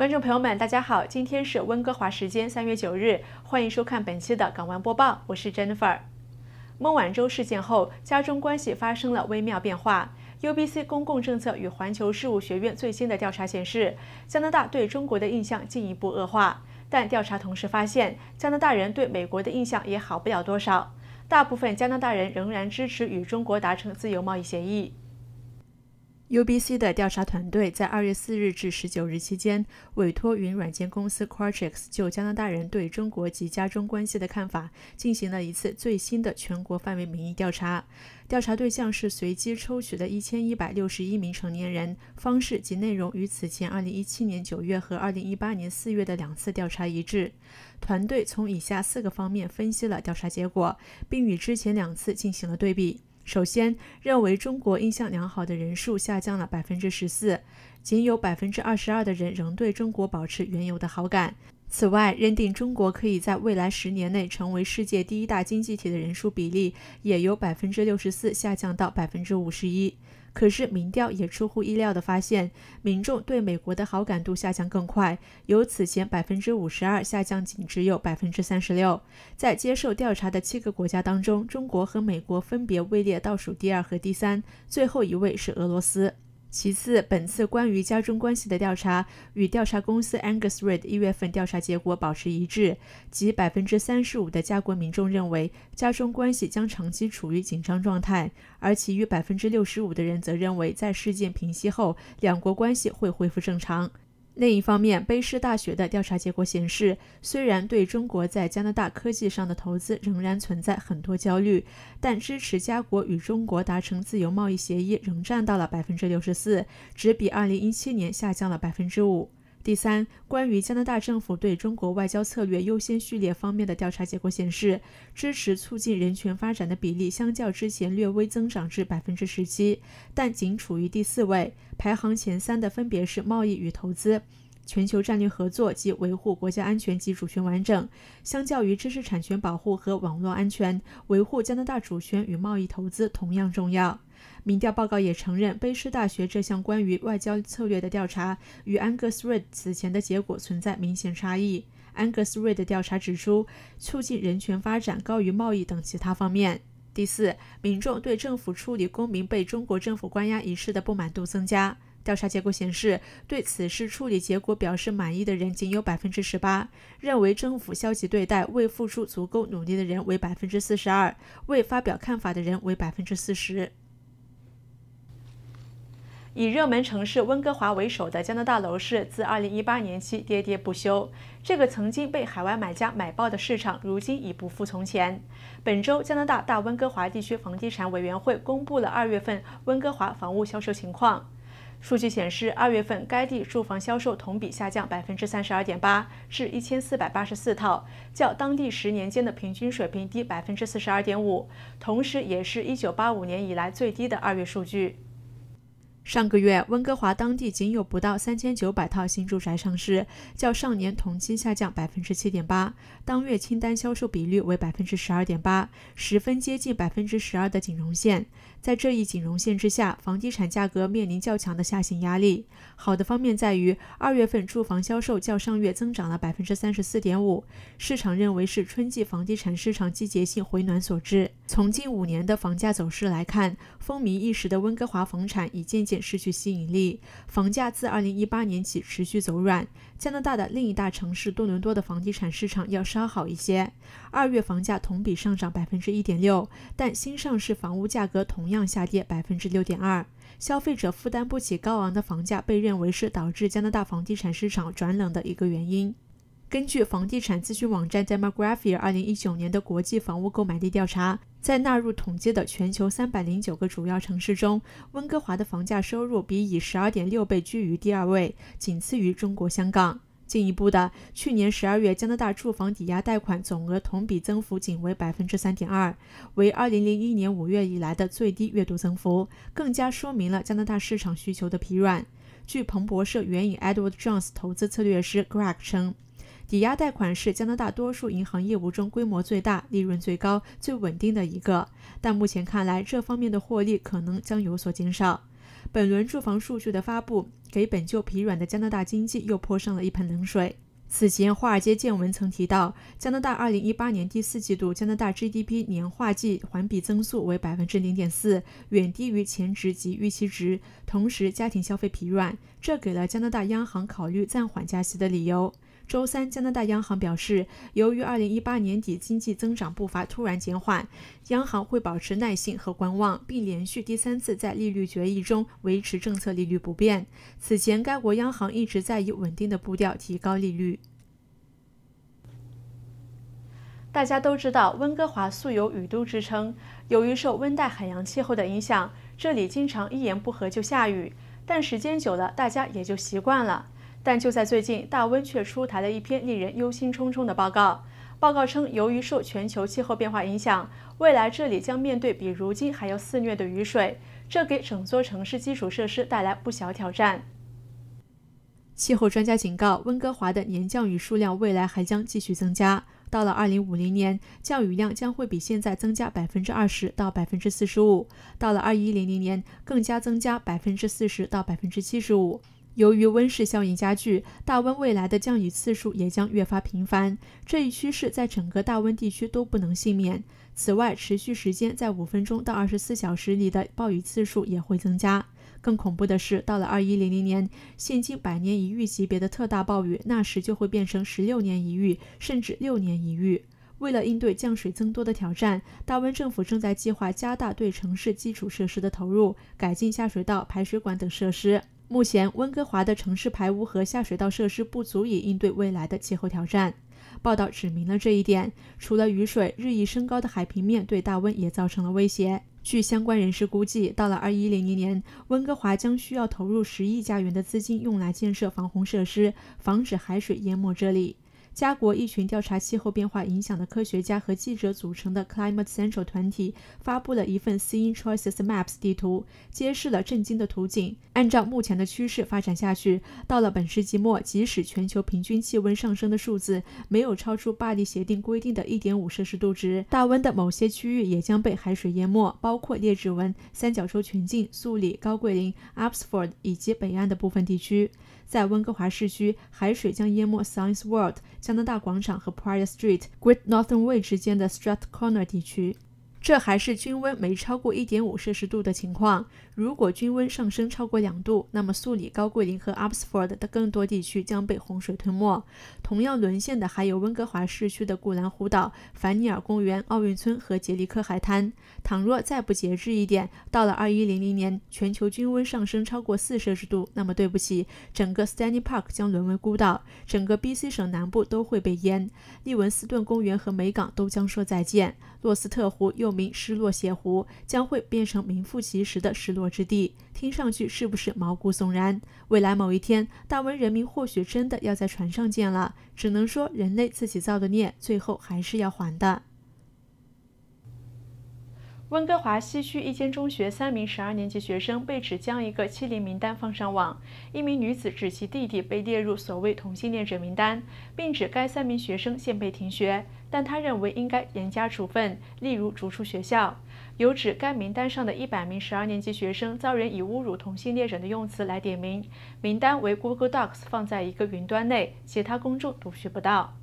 观众朋友们，大家好，今天是温哥华时间三月九日，欢迎收看本期的《港湾播报》，我是 Jennifer。孟晚舟事件后，家中关系发生了微妙变化。UBC 公共政策与环球事务学院最新的调查显示，加拿大对中国的印象进一步恶化，但调查同时发现，加拿大人对美国的印象也好不了多少。大部分加拿大人仍然支持与中国达成自由贸易协议。UBC 的调查团队在二月四日至十九日期间，委托云软件公司 q u a t r i c s 就加拿大人对中国及家中关系的看法进行了一次最新的全国范围民意调查。调查对象是随机抽取的1161名成年人，方式及内容与此前2017年9月和2018年4月的两次调查一致。团队从以下四个方面分析了调查结果，并与之前两次进行了对比。首先，认为中国印象良好的人数下降了百分之十四，仅有百分之二十二的人仍对中国保持原有的好感。此外，认定中国可以在未来十年内成为世界第一大经济体的人数比例，也由百分之六十四下降到百分之五十一。可是，民调也出乎意料的发现，民众对美国的好感度下降更快，由此前百分之五十二下降仅只有百分之三十六。在接受调查的七个国家当中，中国和美国分别位列倒数第二和第三，最后一位是俄罗斯。其次，本次关于加中关系的调查与调查公司 Angus Reid 一月份调查结果保持一致，即百分之三十五的加国民众认为加中关系将长期处于紧张状态，而其余百分之六十五的人则认为在事件平息后，两国关系会恢复正常。另一方面，卑诗大学的调查结果显示，虽然对中国在加拿大科技上的投资仍然存在很多焦虑，但支持加国与中国达成自由贸易协议仍占到了百分之六十四，只比二零一七年下降了百分之五。第三，关于加拿大政府对中国外交策略优先序列方面的调查结果显示，支持促进人权发展的比例相较之前略微增长至百分之十七，但仅处于第四位。排行前三的分别是贸易与投资、全球战略合作及维护国家安全及主权完整。相较于知识产权保护和网络安全，维护加拿大主权与贸易投资同样重要。民调报告也承认，卑诗大学这项关于外交策略的调查与安格斯瑞此前的结果存在明显差异。安格斯瑞的调查指出，促进人权发展高于贸易等其他方面。第四，民众对政府处理公民被中国政府关押一事的不满度增加。调查结果显示，对此事处理结果表示满意的人仅有百分之十八，认为政府消极对待、未付出足够努力的人为百分之四十二，未发表看法的人为百分之四十。以热门城市温哥华为首的加拿大楼市自2018年起跌跌不休，这个曾经被海外买家买爆的市场如今已不复从前。本周，加拿大大温哥华地区房地产委员会公布了二月份温哥华房屋销售情况。数据显示，二月份该地住房销售同比下降百分之三十二点八，至一千四百八十四套，较当地十年间的平均水平低百分之四十二点五，同时也是一九八五年以来最低的二月数据。上个月，温哥华当地仅有不到三千九百套新住宅上市，较上年同期下降百分之七点八。当月清单销售比率为百分之十二点八，十分接近百分之十二的警荣县。在这一紧缩线之下，房地产价格面临较强的下行压力。好的方面在于，二月份住房销售较上月增长了百分之三十四点五，市场认为是春季房地产市场季节性回暖所致。从近五年的房价走势来看，风靡一时的温哥华房产已渐渐失去吸引力，房价自二零一八年起持续走软。加拿大的另一大城市多伦多的房地产市场要稍好一些。二月房价同比上涨百分之一点六，但新上市房屋价格同样下跌百分之六点二。消费者负担不起高昂的房价，被认为是导致加拿大房地产市场转冷的一个原因。根据房地产咨询网站 Demographia 二零一九年的国际房屋购买力调查，在纳入统计的全球三百零九个主要城市中，温哥华的房价收入比以十二点六倍居于第二位，仅次于中国香港。进一步的，去年十二月加拿大住房抵押贷款总额同比增幅仅为百分之三点二，为二零零一年五月以来的最低月度增幅，更加说明了加拿大市场需求的疲软。据彭博社援引 Edward Jones 投资策略师 Greg 称，抵押贷款是加拿大多数银行业务中规模最大、利润最高、最稳定的一个，但目前看来，这方面的获利可能将有所减少。本轮住房数据的发布，给本就疲软的加拿大经济又泼上了一盆冷水。此前，《华尔街见闻》曾提到，加拿大2018年第四季度加拿大 GDP 年化季环比增速为百分之零点四，远低于前值及预期值。同时，家庭消费疲软，这给了加拿大央行考虑暂缓加息的理由。周三，加拿大央行表示，由于2018年底经济增长步伐突然减缓，央行会保持耐心和观望，并连续第三次在利率决议中维持政策利率不变。此前，该国央行一直在以稳定的步调提高利率。大家都知道，温哥华素有“雨都”之称。由于受温带海洋气候的影响，这里经常一言不合就下雨，但时间久了，大家也就习惯了。但就在最近，大温却出台了一篇令人忧心忡忡的报告。报告称，由于受全球气候变化影响，未来这里将面对比如今还要肆虐的雨水，这给整座城市基础设施带来不小挑战。气候专家警告，温哥华的年降雨数量未来还将继续增加，到了二零五零年，降雨量将会比现在增加百分之二十到百分之四十五；到了二一零零年，更加增加百分之四十到百分之七十五。由于温室效应加剧，大温未来的降雨次数也将越发频繁，这一趋势在整个大温地区都不能幸免。此外，持续时间在五分钟到二十四小时里的暴雨次数也会增加。更恐怖的是，到了二一零零年，现今百年一遇级别的特大暴雨，那时就会变成十六年一遇，甚至六年一遇。为了应对降水增多的挑战，大温政府正在计划加大对城市基础设施的投入，改进下水道、排水管等设施。目前，温哥华的城市排污和下水道设施不足以应对未来的气候挑战。报道指明了这一点。除了雨水，日益升高的海平面对大温也造成了威胁。据相关人士估计，到了二一零零年，温哥华将需要投入十亿加元的资金，用来建设防洪设施，防止海水淹没这里。加国一群调查气候变化影响的科学家和记者组成的 Climate Central 团体发布了一份 s e e i n g Choices Maps 地图，揭示了震惊的图景。按照目前的趋势发展下去，到了本世纪末，即使全球平均气温上升的数字没有超出巴黎协定规定的一点五摄氏度值，大温的某些区域也将被海水淹没，包括列治文、三角洲全境、苏里、高桂林、Apsford 以及北岸的部分地区。在温哥华市区，海水将淹没 Science World、加拿大广场和 p r i i r e Street、Great Northern Way 之间的 Stratton Corner 地区。这还是均温没超过一点五摄氏度的情况。如果均温上升超过两度，那么素里、高贵林和 u p 斯 s f o r d 的更多地区将被洪水吞没。同样沦陷的还有温哥华市区的古兰湖岛、凡尼尔公园、奥运村和杰里科海滩。倘若再不节制一点，到了二一零零年，全球均温上升超过四摄氏度，那么对不起，整个 Stanley Park 将沦为孤岛，整个 BC 省南部都会被淹，利文斯顿公园和美港都将说再见。洛斯特湖又。不失落血湖将会变成名副其实的失落之地，听上去是不是毛骨悚然？未来某一天，大温人民或许真的要在船上见了。只能说，人类自己造的孽，最后还是要还的。温哥华西区一间中学三名十二年级学生被指将一个欺凌名单放上网，一名女子指其弟弟被列入所谓同性恋者名单，并指该三名学生现被停学，但她认为应该严加处分，例如逐出学校。有指该名单上的一百名十二年级学生遭人以侮辱同性恋者的用词来点名，名单为 Google Docs 放在一个云端内，其他公众读取不到。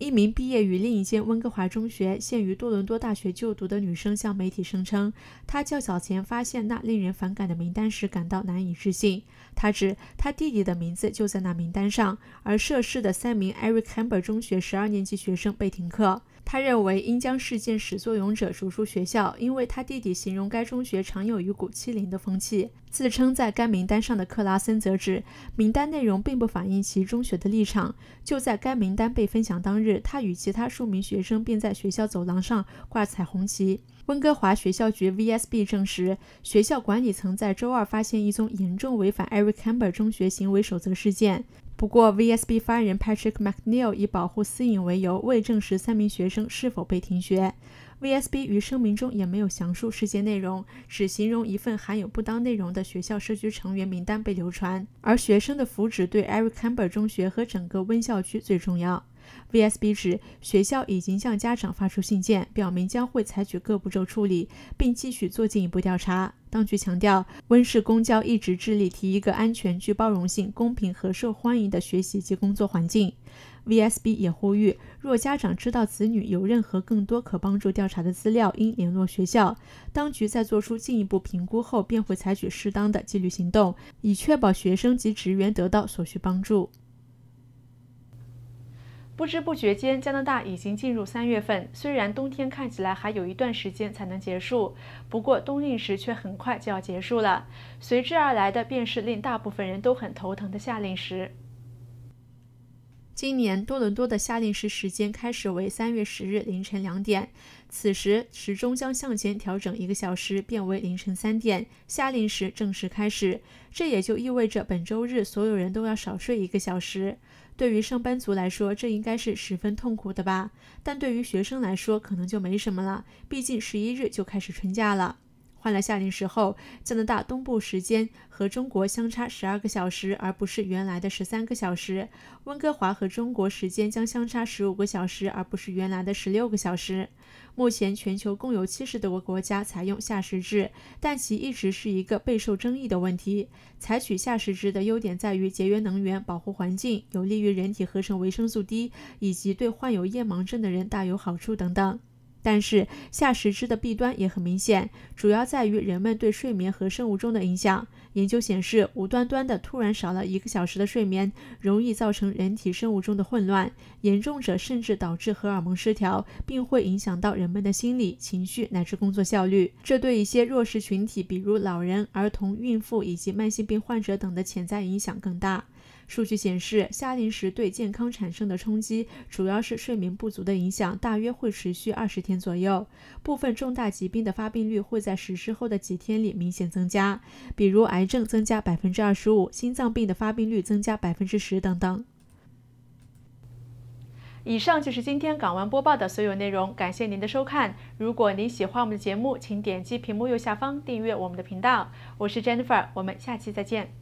一名毕业于另一间温哥华中学、现于多伦多大学就读的女生向媒体声称，她较早前发现那令人反感的名单时感到难以置信。她指，她弟弟的名字就在那名单上，而涉事的三名艾瑞·克汉尔中学十二年级学生被停课。他认为应将事件始作俑者逐出学校，因为他弟弟形容该中学常有一股欺凌的风气。自称在该名单上的克拉森则指，名单内容并不反映其中学的立场。就在该名单被分享当日，他与其他数名学生便在学校走廊上挂彩虹旗。温哥华学校局 VSB 证实，学校管理层在周二发现一宗严重违反艾瑞坎尔中学行为守则事件。不过，VSB 发言人 Patrick McNeil 以保护私隐为由，未证实三名学生是否被停学。VSB 于声明中也没有详述事件内容，只形容一份含有不当内容的学校社区成员名单被流传，而学生的福祉对 e r i c c a m b e r 中学和整个温校区最重要。VSB 指学校已经向家长发出信件，表明将会采取各步骤处理，并继续做进一步调查。当局强调，温室公交一直致力提一个安全、具包容性、公平和受欢迎的学习及工作环境。VSB 也呼吁，若家长知道子女有任何更多可帮助调查的资料，应联络学校。当局在做出进一步评估后，便会采取适当的纪律行动，以确保学生及职员得到所需帮助。不知不觉间，加拿大已经进入三月份。虽然冬天看起来还有一段时间才能结束，不过冬令时却很快就要结束了，随之而来的便是令大部分人都很头疼的夏令时。今年多伦多的夏令时时间开始为三月十日凌晨两点，此时时钟将向前调整一个小时，变为凌晨三点，夏令时正式开始。这也就意味着本周日所有人都要少睡一个小时。对于上班族来说，这应该是十分痛苦的吧？但对于学生来说，可能就没什么了，毕竟十一日就开始春假了。换了夏令时后，加拿大东部时间和中国相差十二个小时，而不是原来的十三个小时；温哥华和中国时间将相差十五个小时，而不是原来的十六个小时。目前，全球共有七十多个国家采用夏时制，但其一直是一个备受争议的问题。采取夏时制的优点在于节约能源、保护环境、有利于人体合成维生素 D，以及对患有夜盲症的人大有好处等等。但是，下时之的弊端也很明显，主要在于人们对睡眠和生物钟的影响。研究显示，无端端的突然少了一个小时的睡眠，容易造成人体生物钟的混乱，严重者甚至导致荷尔蒙失调，并会影响到人们的心理、情绪乃至工作效率。这对一些弱势群体，比如老人、儿童、孕妇以及慢性病患者等的潜在影响更大。数据显示，夏令时对健康产生的冲击主要是睡眠不足的影响，大约会持续二十天左右。部分重大疾病的发病率会在实施后的几天里明显增加，比如癌症增加百分之二十五，心脏病的发病率增加百分之十等等。以上就是今天港湾播报的所有内容，感谢您的收看。如果您喜欢我们的节目，请点击屏幕右下方订阅我们的频道。我是 Jennifer，我们下期再见。